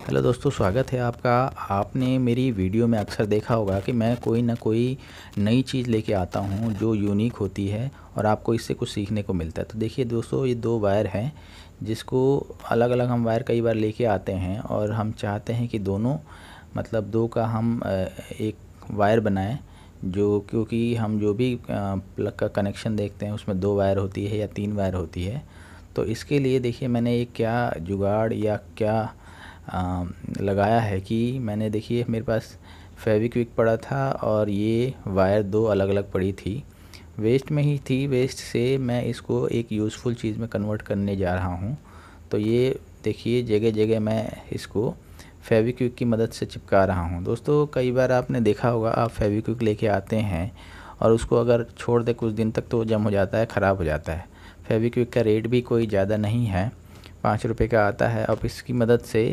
hello दोस्तों स्वागत है आपका आपने मेरी वीडियो में अक्सर देखा होगा कि मैं कोई ना कोई नई चीज़ लेके आता हूँ जो यूनिक होती है और आपको इससे कुछ सीखने को मिलता है तो देखिए दोस्तों ये दो वायर हैं जिसको अलग अलग हम वायर कई बार लेके आते हैं और हम चाहते हैं कि दोनों मतलब दो का हम एक वायर बनाएँ जो क्योंकि हम जो भी प्लग का कनेक्शन देखते हैं उसमें दो वायर होती है या तीन वायर होती है तो इसके लिए देखिए मैंने ये क्या जुगाड़ या क्या लगाया है कि मैंने देखिए मेरे पास फेविक्विक पड़ा था और ये वायर दो अलग अलग पड़ी थी वेस्ट में ही थी वेस्ट से मैं इसको एक यूज़फुल चीज़ में कन्वर्ट करने जा रहा हूँ तो ये देखिए जगह जगह मैं इसको फेविक्विक की मदद से चिपका रहा हूँ दोस्तों कई बार आपने देखा होगा आप फेविक्विक लेके आते हैं और उसको अगर छोड़ दे कुछ दिन तक तो जम हो जाता है ख़राब हो जाता है फेविक्विक का रेट भी कोई ज़्यादा नहीं है पाँच रुपये का आता है अब इसकी मदद से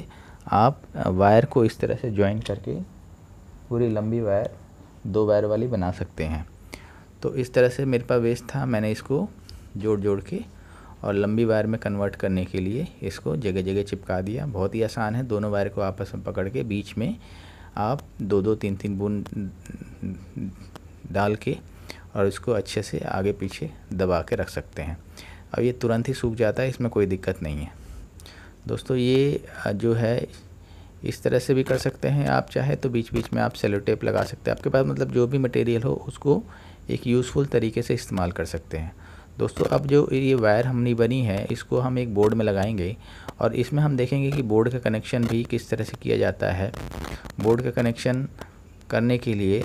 आप वायर को इस तरह से ज्वाइन करके पूरी लंबी वायर दो वायर वाली बना सकते हैं तो इस तरह से मेरे पास वेस्ट था मैंने इसको जोड़ जोड़ के और लंबी वायर में कन्वर्ट करने के लिए इसको जगह जगह चिपका दिया बहुत ही आसान है दोनों वायर को आपस में पकड़ के बीच में आप दो दो तीन तीन बूंद डाल के और इसको अच्छे से आगे पीछे दबा के रख सकते हैं अब ये तुरंत ही सूख जाता है इसमें कोई दिक्कत नहीं है दोस्तों ये जो है इस तरह से भी कर सकते हैं आप चाहे तो बीच बीच में आप सेलो टेप लगा सकते हैं आपके पास मतलब जो भी मटेरियल हो उसको एक यूज़फुल तरीके से इस्तेमाल कर सकते हैं दोस्तों अब जो ये वायर हमने बनी है इसको हम एक बोर्ड में लगाएंगे और इसमें हम देखेंगे कि बोर्ड का कनेक्शन भी किस तरह से किया जाता है बोर्ड का कनेक्शन करने के लिए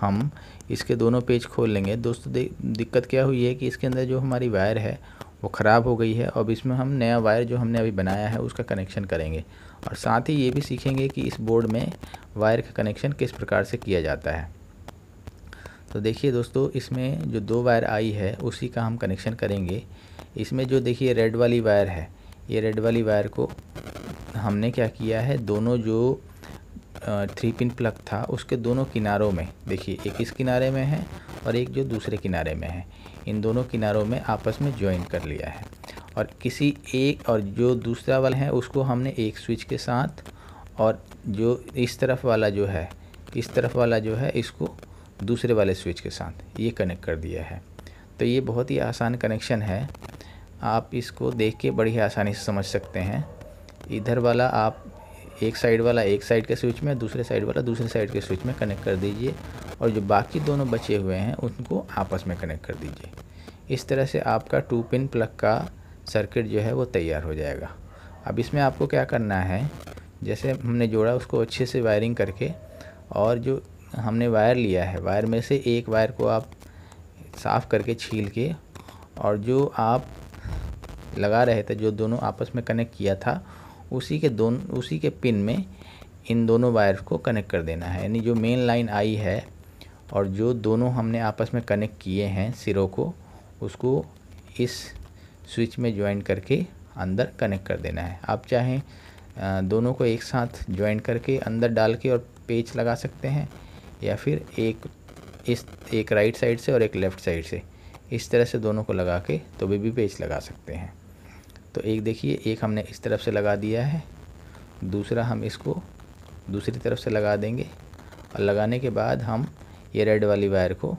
हम इसके दोनों पेज खोल लेंगे दोस्तों दिक्कत क्या हुई है कि इसके अंदर जो हमारी वायर है वो ख़राब हो गई है अब इसमें हम नया वायर जो हमने अभी बनाया है उसका कनेक्शन करेंगे और साथ ही ये भी सीखेंगे कि इस बोर्ड में वायर का कनेक्शन किस प्रकार से किया जाता है तो देखिए दोस्तों इसमें जो दो वायर आई है उसी का हम कनेक्शन करेंगे इसमें जो देखिए रेड वाली वायर है ये रेड वाली वायर को हमने क्या किया है दोनों जो थ्री पिन प्लग था उसके दोनों किनारों में देखिए एक इस किनारे में है और एक जो दूसरे किनारे में है इन दोनों किनारों में आपस में ज्वाइन कर लिया है और किसी एक और जो दूसरा वाला है उसको हमने एक स्विच के साथ और जो इस तरफ वाला जो है इस तरफ वाला जो है इसको दूसरे वाले स्विच के साथ ये कनेक्ट कर दिया है तो ये बहुत ही आसान कनेक्शन है आप इसको देख के बड़ी ही आसानी से समझ सकते हैं इधर वाला आप एक साइड वाला एक साइड के स्विच में दूसरे साइड वाला दूसरे साइड के स्विच में कनेक्ट कर दीजिए और जो बाकी दोनों बचे हुए हैं उनको आपस में कनेक्ट कर दीजिए इस तरह से आपका टू पिन प्लग का सर्किट जो है वो तैयार हो जाएगा अब इसमें आपको क्या करना है जैसे हमने जोड़ा उसको अच्छे से वायरिंग करके और जो हमने वायर लिया है वायर में से एक वायर को आप साफ़ करके छील के और जो आप लगा रहे थे जो दोनों आपस में कनेक्ट किया था उसी के दोनों उसी के पिन में इन दोनों वायर को कनेक्ट कर देना है यानी जो मेन लाइन आई है और जो दोनों हमने आपस में कनेक्ट किए हैं सिरों को उसको इस स्विच में ज्वाइन करके अंदर कनेक्ट कर देना है आप चाहें दोनों को एक साथ ज्वाइन करके अंदर डाल के और पेच लगा सकते हैं या फिर एक इस एक राइट साइड से और एक लेफ़्ट साइड से इस तरह से दोनों को लगा के तो भी, भी पेच लगा सकते हैं तो एक देखिए एक हमने इस तरफ से लगा दिया है दूसरा हम इसको दूसरी तरफ से लगा देंगे और लगाने के बाद हम ये रेड वाली वायर को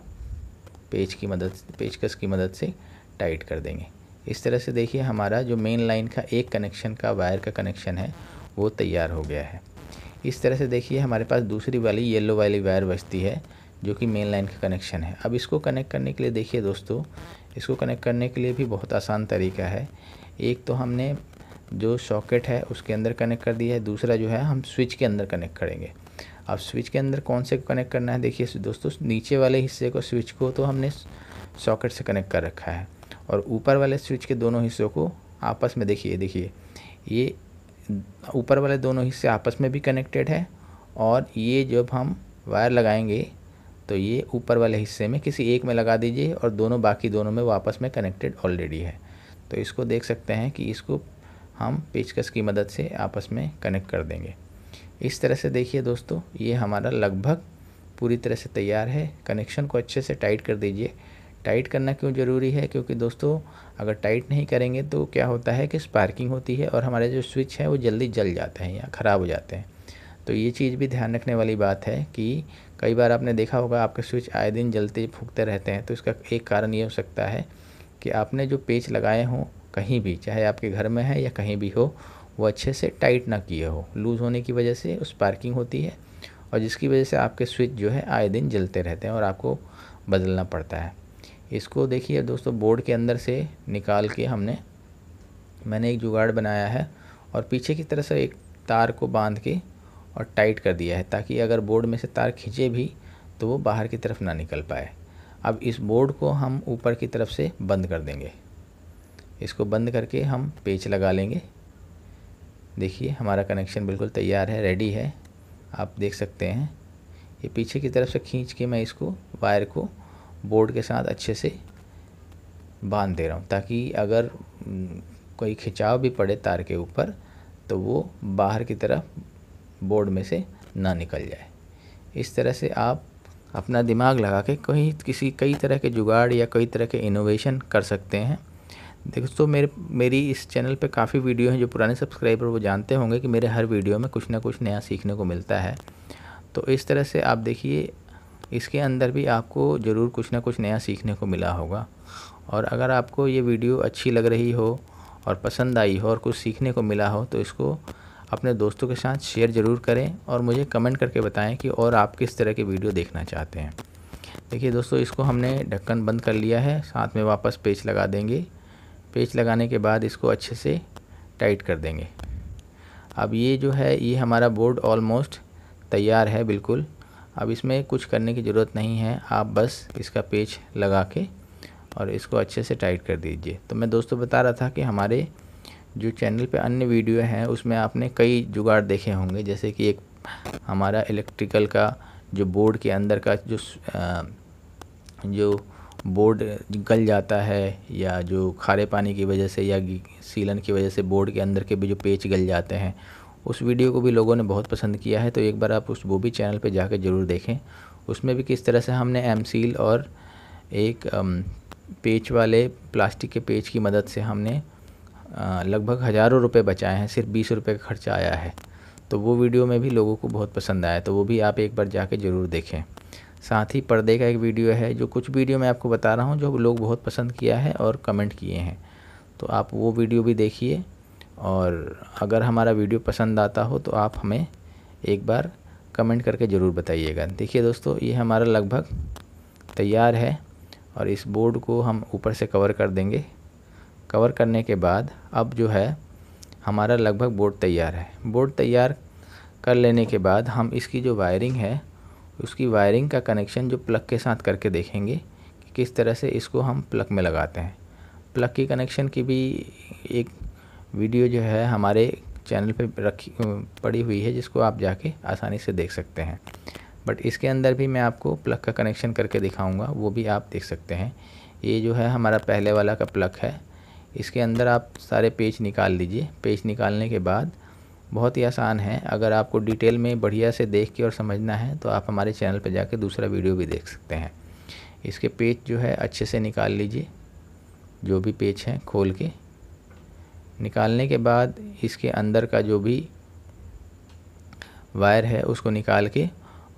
पेज की मदद पेचकस की मदद से टाइट कर देंगे इस तरह से देखिए हमारा जो मेन लाइन का एक कनेक्शन का वायर का कनेक्शन है वो तैयार हो गया है इस तरह से देखिए हमारे पास दूसरी वाली येलो वाली वायर बचती है जो कि मेन लाइन का कनेक्शन है अब इसको कनेक्ट करने के लिए देखिए दोस्तों इसको कनेक्ट करने के लिए भी बहुत आसान तरीका है एक तो हमने जो सॉकेट है उसके अंदर कनेक्ट कर दिया है दूसरा जो है हम स्विच के अंदर कनेक्ट करेंगे अब स्विच के अंदर कौन से कनेक्ट करना है देखिए दोस्तों नीचे वाले हिस्से को स्विच को तो हमने सॉकेट से कनेक्ट कर रखा है और ऊपर वाले स्विच के दोनों हिस्सों को आपस में देखिए देखिए ये ऊपर वाले दोनों हिस्से आपस में भी कनेक्टेड है और ये जब हम वायर लगाएंगे तो ये ऊपर वाले हिस्से में किसी एक में लगा दीजिए और दोनों बाकी दोनों में वो आपस में कनेक्टेड ऑलरेडी है तो इसको देख सकते हैं कि इसको हम पेचकस की मदद से आपस में कनेक्ट कर देंगे इस तरह से देखिए दोस्तों ये हमारा लगभग पूरी तरह से तैयार है कनेक्शन को अच्छे से टाइट कर दीजिए टाइट करना क्यों ज़रूरी है क्योंकि दोस्तों अगर टाइट नहीं करेंगे तो क्या होता है कि स्पार्किंग होती है और हमारे जो स्विच है वो जल्दी जल जाते हैं या ख़राब हो जाते हैं तो ये चीज़ भी ध्यान रखने वाली बात है कि कई बार आपने देखा होगा आपके स्विच आए दिन जलते फूकते रहते हैं तो इसका एक कारण ये हो सकता है कि आपने जो पेच लगाए हों कहीं भी चाहे आपके घर में है या कहीं भी हो वो अच्छे से टाइट ना किए हो लूज़ होने की वजह से स्पार्किंग होती है और जिसकी वजह से आपके स्विच जो है आए दिन जलते रहते हैं और आपको बदलना पड़ता है इसको देखिए दोस्तों बोर्ड के अंदर से निकाल के हमने मैंने एक जुगाड़ बनाया है और पीछे की तरफ से एक तार को बांध के और टाइट कर दिया है ताकि अगर बोर्ड में से तार खींचे भी तो वो बाहर की तरफ ना निकल पाए अब इस बोर्ड को हम ऊपर की तरफ से बंद कर देंगे इसको बंद करके हम पेच लगा लेंगे देखिए हमारा कनेक्शन बिल्कुल तैयार है रेडी है आप देख सकते हैं ये पीछे की तरफ से खींच के मैं इसको वायर को बोर्ड के साथ अच्छे से बांध दे रहा हूँ ताकि अगर कोई खिंचाव भी पड़े तार के ऊपर तो वो बाहर की तरफ बोर्ड में से ना निकल जाए इस तरह से आप अपना दिमाग लगा के कोई किसी कई तरह के जुगाड़ या कई तरह के इनोवेशन कर सकते हैं देखो तो मेरे मेरी इस चैनल पे काफ़ी वीडियो हैं जो पुराने सब्सक्राइबर वो जानते होंगे कि मेरे हर वीडियो में कुछ ना कुछ नया सीखने को मिलता है तो इस तरह से आप देखिए इसके अंदर भी आपको ज़रूर कुछ ना कुछ नया सीखने को मिला होगा और अगर आपको ये वीडियो अच्छी लग रही हो और पसंद आई हो और कुछ सीखने को मिला हो तो इसको अपने दोस्तों के साथ शेयर ज़रूर करें और मुझे कमेंट करके बताएं कि और आप किस तरह की वीडियो देखना चाहते हैं देखिए दोस्तों इसको हमने ढक्कन बंद कर लिया है साथ में वापस पेच लगा देंगे पेच लगाने के बाद इसको अच्छे से टाइट कर देंगे अब ये जो है ये हमारा बोर्ड ऑलमोस्ट तैयार है बिल्कुल अब इसमें कुछ करने की ज़रूरत नहीं है आप बस इसका पेच लगा के और इसको अच्छे से टाइट कर दीजिए तो मैं दोस्तों बता रहा था कि हमारे जो चैनल पे अन्य वीडियो हैं उसमें आपने कई जुगाड़ देखे होंगे जैसे कि एक हमारा इलेक्ट्रिकल का जो बोर्ड के अंदर का जो जो बोर्ड गल जाता है या जो खारे पानी की वजह से या सीलन की वजह से बोर्ड के अंदर के भी जो पेच गल जाते हैं उस वीडियो को भी लोगों ने बहुत पसंद किया है तो एक बार आप उस वो भी चैनल पे जाकर ज़रूर देखें उसमें भी किस तरह से हमने एम सील और एक पेच वाले प्लास्टिक के पेच की मदद से हमने लगभग हज़ारों रुपये बचाए हैं सिर्फ बीस रुपये का खर्चा आया है तो वो वीडियो में भी लोगों को बहुत पसंद आया तो वो भी आप एक बार जाके ज़रूर देखें साथ ही पर्दे का एक वीडियो है जो कुछ वीडियो मैं आपको बता रहा हूँ जो लोग बहुत पसंद किया है और कमेंट किए हैं तो आप वो वीडियो भी देखिए और अगर हमारा वीडियो पसंद आता हो तो आप हमें एक बार कमेंट करके ज़रूर बताइएगा देखिए दोस्तों ये हमारा लगभग तैयार है और इस बोर्ड को हम ऊपर से कवर कर देंगे कवर करने के बाद अब जो है हमारा लगभग बोर्ड तैयार है बोर्ड तैयार कर लेने के बाद हम इसकी जो वायरिंग है उसकी वायरिंग का कनेक्शन जो प्लग के साथ करके देखेंगे कि किस तरह से इसको हम प्लग में लगाते हैं प्लग की कनेक्शन की भी एक वीडियो जो है हमारे चैनल पे रखी पड़ी हुई है जिसको आप जाके आसानी से देख सकते हैं बट इसके अंदर भी मैं आपको प्लग का कनेक्शन करके दिखाऊंगा वो भी आप देख सकते हैं ये जो है हमारा पहले वाला का प्लग है इसके अंदर आप सारे पेज निकाल लीजिए पेज निकालने के बाद बहुत ही आसान है अगर आपको डिटेल में बढ़िया से देख के और समझना है तो आप हमारे चैनल पर जाके दूसरा वीडियो भी देख सकते हैं इसके पेज जो है अच्छे से निकाल लीजिए जो भी पेज है खोल के निकालने के बाद इसके अंदर का जो भी वायर है उसको निकाल के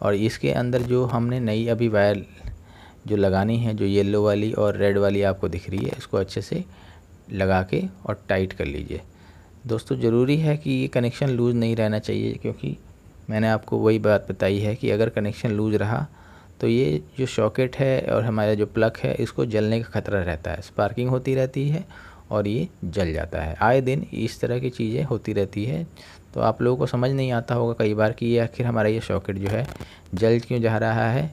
और इसके अंदर जो हमने नई अभी वायर जो लगानी है जो येलो वाली और रेड वाली आपको दिख रही है इसको अच्छे से लगा के और टाइट कर लीजिए दोस्तों ज़रूरी है कि ये कनेक्शन लूज़ नहीं रहना चाहिए क्योंकि मैंने आपको वही बात बताई है कि अगर कनेक्शन लूज़ रहा तो ये जो शॉकेट है और हमारा जो प्लग है इसको जलने का ख़तरा रहता है स्पार्किंग होती रहती है और ये जल जाता है आए दिन इस तरह की चीज़ें होती रहती है तो आप लोगों को समझ नहीं आता होगा कई बार कि ये आखिर हमारा ये शॉकेट जो है जल क्यों जा रहा है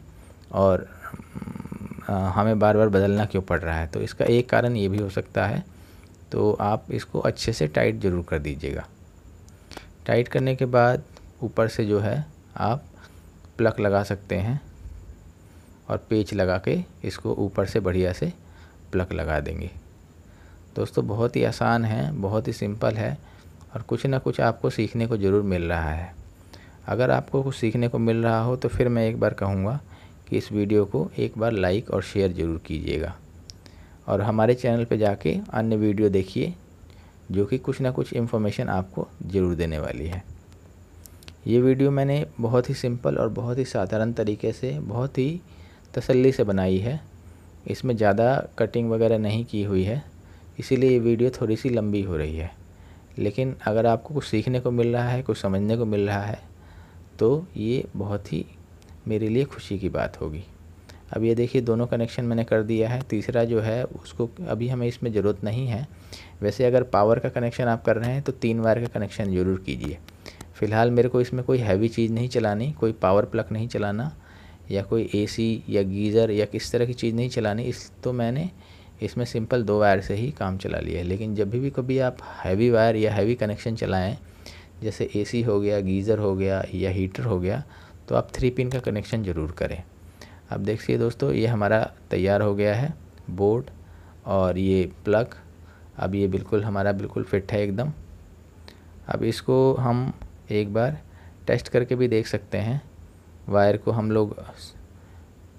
और हमें बार बार बदलना क्यों पड़ रहा है तो इसका एक कारण ये भी हो सकता है तो आप इसको अच्छे से टाइट ज़रूर कर दीजिएगा टाइट करने के बाद ऊपर से जो है आप प्लक लगा सकते हैं और पेच लगा के इसको ऊपर से बढ़िया से प्लक लगा देंगे दोस्तों बहुत ही आसान है बहुत ही सिंपल है और कुछ ना कुछ आपको सीखने को ज़रूर मिल रहा है अगर आपको कुछ सीखने को मिल रहा हो तो फिर मैं एक बार कहूँगा कि इस वीडियो को एक बार लाइक और शेयर ज़रूर कीजिएगा और हमारे चैनल पे जाके अन्य वीडियो देखिए जो कि कुछ ना कुछ इन्फॉर्मेशन आपको ज़रूर देने वाली है ये वीडियो मैंने बहुत ही सिंपल और बहुत ही साधारण तरीके से बहुत ही तसल्ली से बनाई है इसमें ज़्यादा कटिंग वगैरह नहीं की हुई है इसीलिए ये वीडियो थोड़ी सी लंबी हो रही है लेकिन अगर आपको कुछ सीखने को मिल रहा है कुछ समझने को मिल रहा है तो ये बहुत ही मेरे लिए खुशी की बात होगी अब ये देखिए दोनों कनेक्शन मैंने कर दिया है तीसरा जो है उसको अभी हमें इसमें ज़रूरत नहीं है वैसे अगर पावर का कनेक्शन आप कर रहे हैं तो तीन वायर का कनेक्शन ज़रूर कीजिए फ़िलहाल मेरे को इसमें कोई हैवी चीज़ नहीं चलानी कोई पावर प्लग नहीं चलाना या कोई एसी या गीज़र या किस तरह की चीज़ नहीं चलानी इस तो मैंने इसमें सिंपल दो वायर से ही काम चला लिया है लेकिन जब भी कभी आप हैवी वायर या हैवी कनेक्शन चलाएं जैसे एसी हो गया गीज़र हो गया या हीटर हो गया तो आप थ्री पिन का कनेक्शन ज़रूर करें अब देखिए दोस्तों ये हमारा तैयार हो गया है बोर्ड और ये प्लग अब ये बिल्कुल हमारा बिल्कुल फिट है एकदम अब इसको हम एक बार टेस्ट करके भी देख सकते हैं वायर को हम लोग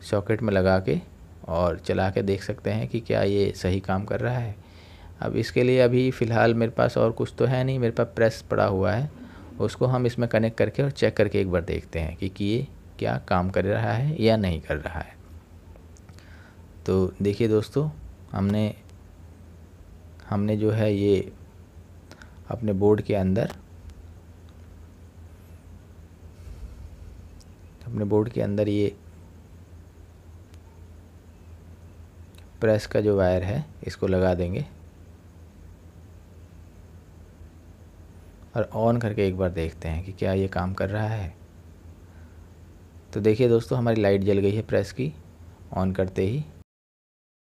सॉकेट में लगा के और चला के देख सकते हैं कि क्या ये सही काम कर रहा है अब इसके लिए अभी फ़िलहाल मेरे पास और कुछ तो है नहीं मेरे पास प्रेस पड़ा हुआ है उसको हम इसमें कनेक्ट करके और चेक करके एक बार देखते हैं कि, कि ये क्या काम कर रहा है या नहीं कर रहा है तो देखिए दोस्तों हमने हमने जो है ये अपने बोर्ड के अंदर अपने बोर्ड के अंदर ये प्रेस का जो वायर है इसको लगा देंगे और ऑन करके एक बार देखते हैं कि क्या ये काम कर रहा है तो देखिए दोस्तों हमारी लाइट जल गई है प्रेस की ऑन करते ही